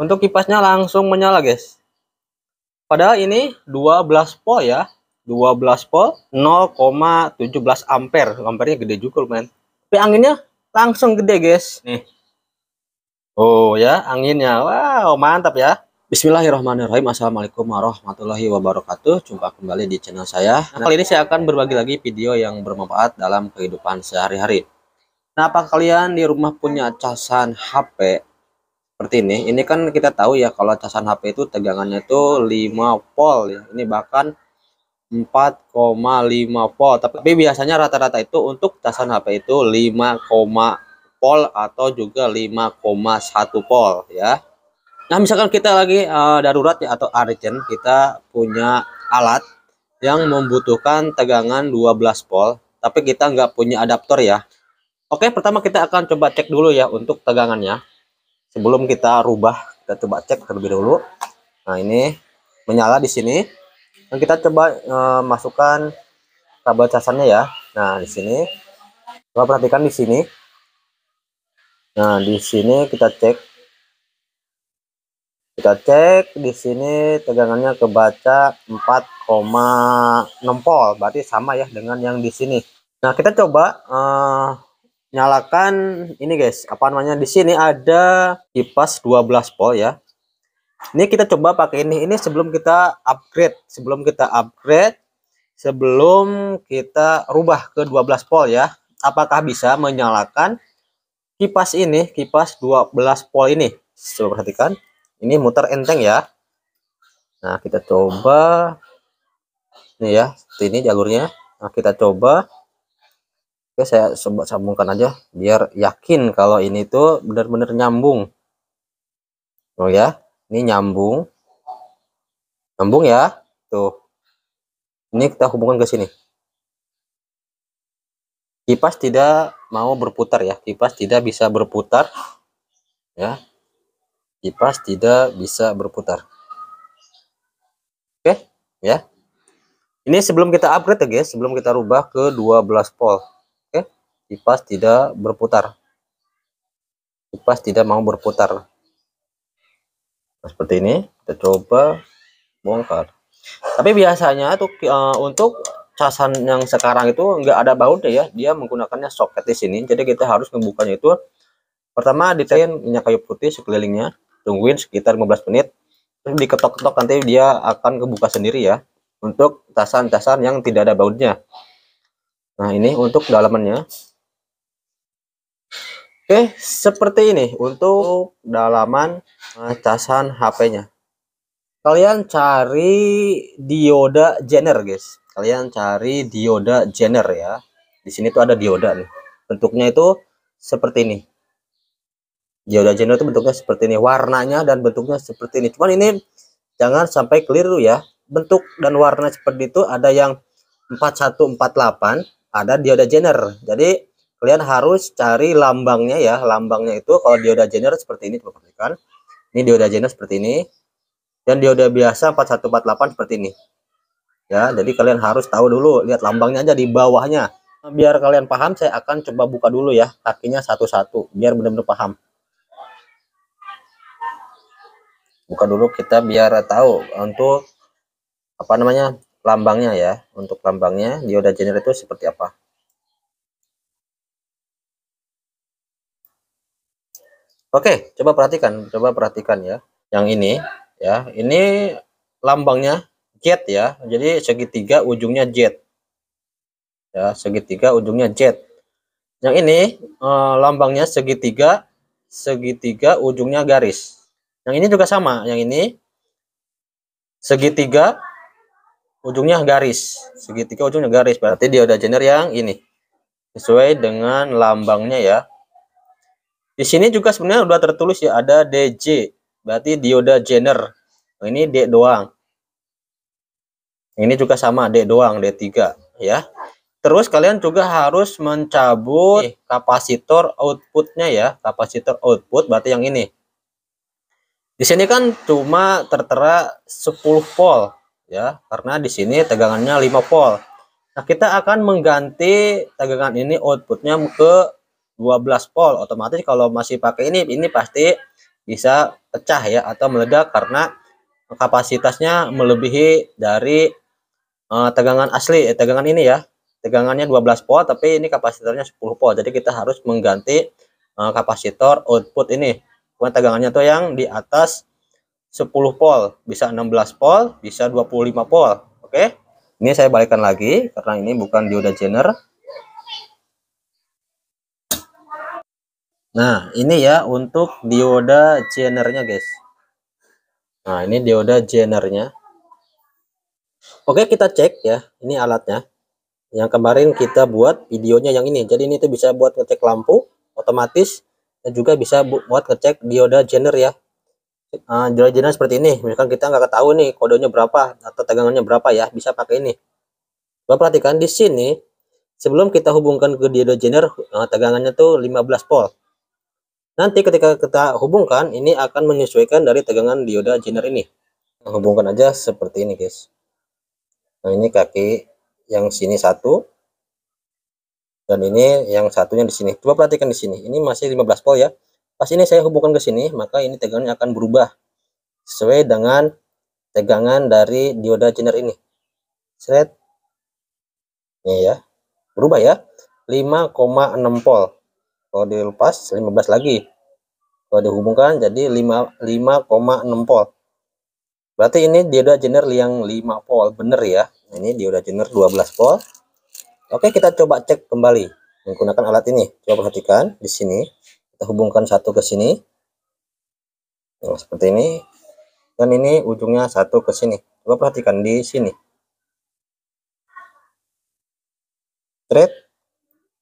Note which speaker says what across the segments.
Speaker 1: Untuk kipasnya langsung menyala guys. Padahal ini 12 volt ya. 12 volt 0,17 ampere. Ampernya gede juga lumayan. Tapi anginnya langsung gede guys. Nih. Oh ya, anginnya. Wow, mantap ya. Bismillahirrahmanirrahim. Assalamualaikum warahmatullahi wabarakatuh. Jumpa kembali di channel saya. Nah, kali ini saya akan berbagi lagi video yang bermanfaat dalam kehidupan sehari-hari. Nah, apa kalian di rumah punya casan HP seperti ini ini kan kita tahu ya kalau casan HP itu tegangannya itu 5 volt ya ini bahkan 4,5 volt tapi biasanya rata-rata itu untuk casan HP itu 5, volt atau juga 5,1 volt ya Nah misalkan kita lagi uh, darurat ya atau urgent kita punya alat yang membutuhkan tegangan 12 volt tapi kita nggak punya adaptor ya Oke pertama kita akan coba cek dulu ya untuk tegangannya sebelum kita rubah kita coba cek terlebih dulu nah ini menyala di sini dan kita coba e, masukkan kabel casannya ya nah di sini coba perhatikan di sini nah di sini kita cek kita cek di sini tegangannya kebaca 4,6 volt berarti sama ya dengan yang di sini nah kita coba eh, nyalakan ini guys apa namanya di sini ada kipas 12 volt ya ini kita coba pakai ini ini sebelum kita upgrade sebelum kita upgrade sebelum kita rubah ke 12 volt ya apakah bisa menyalakan kipas ini kipas 12 volt ini coba perhatikan ini muter enteng ya nah kita coba ini ya ini jalurnya nah kita coba Oke, saya coba sambungkan aja biar yakin kalau ini tuh benar-benar nyambung. Oh ya, ini nyambung. Nyambung ya. Tuh. Ini kita hubungkan ke sini. Kipas tidak mau berputar ya. Kipas tidak bisa berputar. Ya. Kipas tidak bisa berputar. Oke, ya. Ini sebelum kita upgrade ya guys, sebelum kita rubah ke 12 volt kipas tidak berputar kipas tidak mau berputar nah, seperti ini kita coba bongkar tapi biasanya tuh eh, uh, untuk casan yang sekarang itu nggak ada bautnya ya dia menggunakannya soket di sini jadi kita harus membukanya itu pertama ditain minyak kayu putih sekelilingnya tungguin sekitar 15 menit terus diketok-ketok nanti dia akan kebuka sendiri ya untuk tasan-tasan yang tidak ada bautnya nah ini untuk dalamannya Oke, seperti ini untuk dalaman casan HP-nya. Kalian cari dioda Jenner, guys. Kalian cari dioda Jenner ya. Di sini tuh ada dioda nih. Bentuknya itu seperti ini. Dioda Jenner itu bentuknya seperti ini, warnanya dan bentuknya seperti ini. Cuman ini jangan sampai keliru ya. Bentuk dan warna seperti itu ada yang 4148, ada dioda Jenner. Jadi kalian harus cari lambangnya ya lambangnya itu kalau dioda general seperti ini coba perhatikan ini dioda general seperti ini dan dioda biasa 4148 seperti ini ya jadi kalian harus tahu dulu lihat lambangnya aja di bawahnya biar kalian paham saya akan coba buka dulu ya kakinya satu-satu biar benar-benar paham buka dulu kita biar tahu untuk apa namanya lambangnya ya untuk lambangnya dioda general itu seperti apa Oke, coba perhatikan, coba perhatikan ya. Yang ini ya, ini lambangnya jet ya. Jadi segitiga ujungnya jet. Ya, segitiga ujungnya jet. Yang ini eh, lambangnya segitiga, segitiga ujungnya garis. Yang ini juga sama, yang ini segitiga ujungnya garis. Segitiga ujungnya garis, berarti dia udah jener yang ini. Sesuai dengan lambangnya ya. Di sini juga sebenarnya udah tertulis ya ada DJ, berarti dioda Jenner. Ini D doang. Ini juga sama D doang, D3 ya. Terus kalian juga harus mencabut eh, kapasitor outputnya ya, kapasitor output berarti yang ini. Di sini kan cuma tertera 10 volt ya, karena di sini tegangannya 5 volt. Nah, kita akan mengganti tegangan ini outputnya ke 12 volt otomatis kalau masih pakai ini ini pasti bisa pecah ya atau meledak karena kapasitasnya melebihi dari uh, tegangan asli eh, tegangan ini ya tegangannya 12 volt tapi ini kapasitornya 10 volt jadi kita harus mengganti uh, kapasitor output ini kemudian tegangannya tuh yang di atas 10 volt bisa 16 volt bisa 25 volt oke okay? ini saya balikan lagi karena ini bukan dioda Jenner Nah, ini ya untuk dioda Jennernya, guys. Nah, ini dioda Jennernya. Oke, kita cek ya. Ini alatnya. Yang kemarin kita buat videonya yang ini. Jadi ini tuh bisa buat ngecek lampu otomatis dan juga bisa buat ngecek dioda Jenner ya. Uh, dioda Jenner seperti ini. Misalkan kita nggak ketahui nih kodenya berapa atau tegangannya berapa ya, bisa pakai ini. Coba perhatikan di sini sebelum kita hubungkan ke dioda Jenner, uh, tegangannya tuh 15 volt. Nanti ketika kita hubungkan, ini akan menyesuaikan dari tegangan dioda jenner ini. hubungkan aja seperti ini, guys. Nah, ini kaki yang sini satu. Dan ini yang satunya di sini. Coba perhatikan di sini. Ini masih 15 volt ya. Pas ini saya hubungkan ke sini, maka ini tegangannya akan berubah sesuai dengan tegangan dari dioda jenner ini. Seret. Ini ya. Berubah ya. 5,6 volt kalau dilepas 15 lagi kalau dihubungkan jadi 5,6 volt berarti ini dioda jenner yang 5 volt bener ya ini dioda jenner 12 volt oke kita coba cek kembali menggunakan alat ini coba perhatikan di sini kita hubungkan satu ke sini nah, seperti ini dan ini ujungnya satu ke sini coba perhatikan di sini trade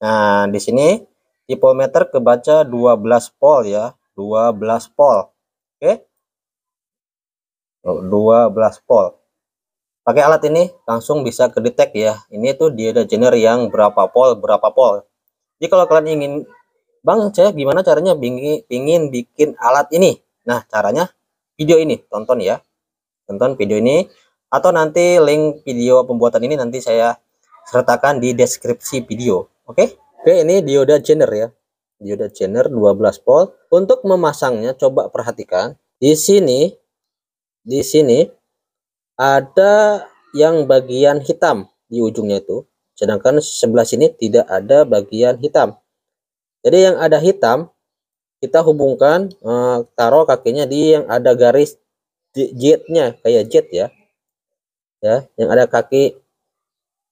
Speaker 1: nah di sini Hipometer kebaca 12 pol ya. 12 pol. Oke. Okay? 12 pol. Pakai alat ini langsung bisa kedetek ya. Ini tuh dia ada jener yang berapa pol, berapa pol. Jadi kalau kalian ingin, Bang, saya gimana caranya pingin, bikin alat ini? Nah, caranya video ini, tonton ya. Tonton video ini atau nanti link video pembuatan ini nanti saya sertakan di deskripsi video. Oke? Okay? Oke, ini dioda Jenner ya. Dioda Jenner 12 volt. Untuk memasangnya coba perhatikan. Di sini di sini ada yang bagian hitam di ujungnya itu. Sedangkan sebelah sini tidak ada bagian hitam. Jadi yang ada hitam kita hubungkan eh, taruh kakinya di yang ada garis jetnya kayak jet ya. Ya, yang ada kaki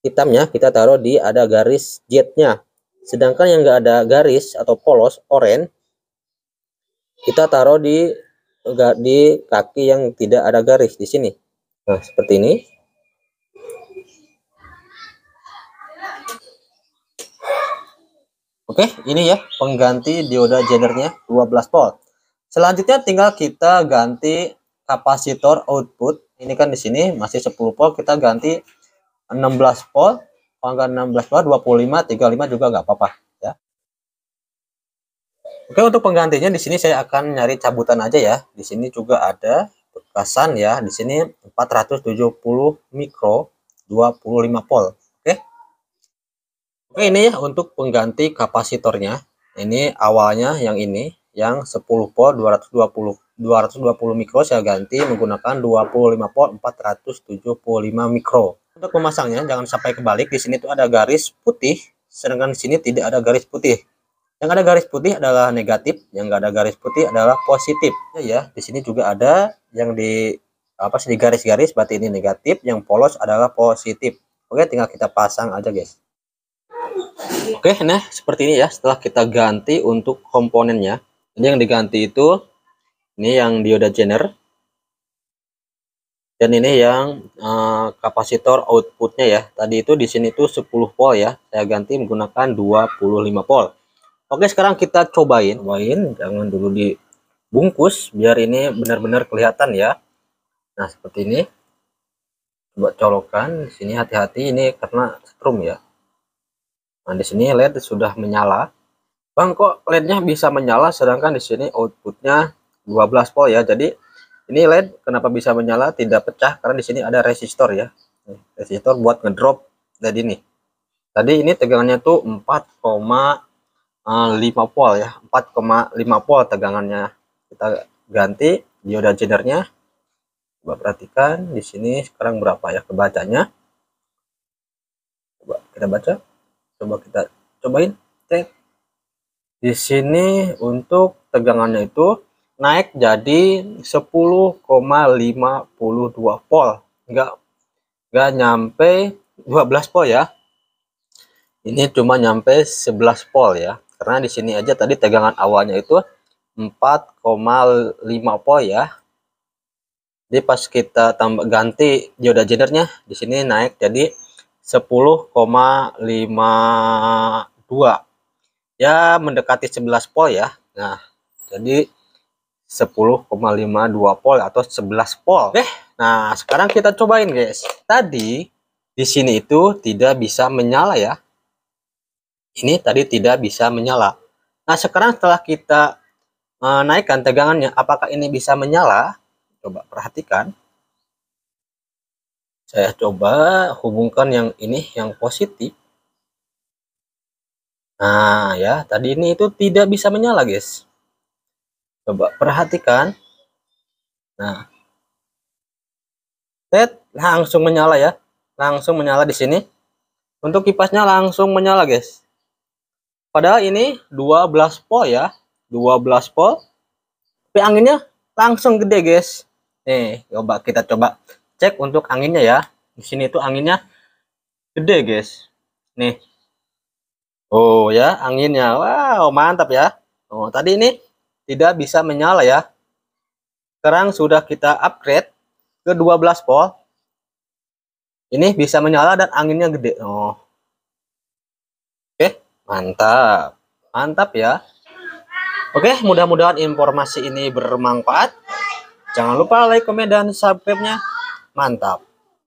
Speaker 1: hitamnya kita taruh di ada garis jetnya Sedangkan yang nggak ada garis atau polos oranye kita taruh di di kaki yang tidak ada garis di sini. Nah, seperti ini. Oke, ini ya pengganti dioda gendernya 12 volt. Selanjutnya tinggal kita ganti kapasitor output. Ini kan di sini masih 10 volt, kita ganti 16 volt kalau nggak 16 dolar 25 35 juga nggak apa-apa ya oke untuk penggantinya di sini saya akan nyari cabutan aja ya di sini juga ada bekasan ya di sini 470 mikro 25 volt oke oke ini ya untuk pengganti kapasitornya ini awalnya yang ini yang 10 volt 220 220 mikro saya ganti menggunakan 25 volt 475 mikro. Untuk memasangnya jangan sampai kebalik. Di sini tuh ada garis putih, sedangkan di sini tidak ada garis putih. Yang ada garis putih adalah negatif, yang enggak ada garis putih adalah positif. Ya, ya di sini juga ada yang di apa sih di garis-garis berarti ini negatif, yang polos adalah positif. Oke, tinggal kita pasang aja, guys. Oke, nah seperti ini ya setelah kita ganti untuk komponennya. Ini yang diganti itu ini yang dioda Jenner dan ini yang uh, kapasitor outputnya ya. Tadi itu di sini tuh 10 volt ya. Saya ganti menggunakan 25 volt. Oke, sekarang kita cobain. main, jangan dulu dibungkus biar ini benar-benar kelihatan ya. Nah, seperti ini. buat colokan. Di sini hati-hati ini karena strum ya. Nah, di sini LED sudah menyala. Bang kok LED-nya bisa menyala sedangkan di sini outputnya 12 volt ya. Jadi ini LED kenapa bisa menyala tidak pecah karena di sini ada resistor ya. Resistor buat ngedrop jadi ini Tadi ini tegangannya tuh 4,5 volt ya. 4,5 volt tegangannya. Kita ganti dioda jendernya. Coba perhatikan di sini sekarang berapa ya kebacanya. Coba kita baca. Coba kita cobain. Cek di sini untuk tegangannya itu naik jadi 10,52 volt. Enggak enggak nyampe 12 volt ya. Ini cuma nyampe 11 volt ya. Karena di sini aja tadi tegangan awalnya itu 4,5 volt ya. Jadi pas kita tambah ganti dioda genernya di sini naik jadi 10,52 ya mendekati 11 pol ya. Nah, jadi 10,52 pol atau 11 pol. Eh, nah sekarang kita cobain guys. Tadi di sini itu tidak bisa menyala ya. Ini tadi tidak bisa menyala. Nah sekarang setelah kita uh, naikkan tegangannya, apakah ini bisa menyala? Coba perhatikan. Saya coba hubungkan yang ini, yang positif. Nah, ya, tadi ini itu tidak bisa menyala, guys. Coba perhatikan. Nah. Tet langsung menyala ya. Langsung menyala di sini. Untuk kipasnya langsung menyala, guys. Padahal ini 12 volt ya. 12 volt. Tapi anginnya langsung gede, guys. Nih, coba kita coba cek untuk anginnya ya. Di sini itu anginnya gede, guys. Nih, Oh ya, anginnya. Wow, mantap ya. Oh, tadi ini tidak bisa menyala ya. Sekarang sudah kita upgrade ke 12 volt. Ini bisa menyala dan anginnya gede. Oh. Oke, mantap. Mantap ya. Oke, mudah-mudahan informasi ini bermanfaat. Jangan lupa like, komen, dan subscribe-nya. Mantap.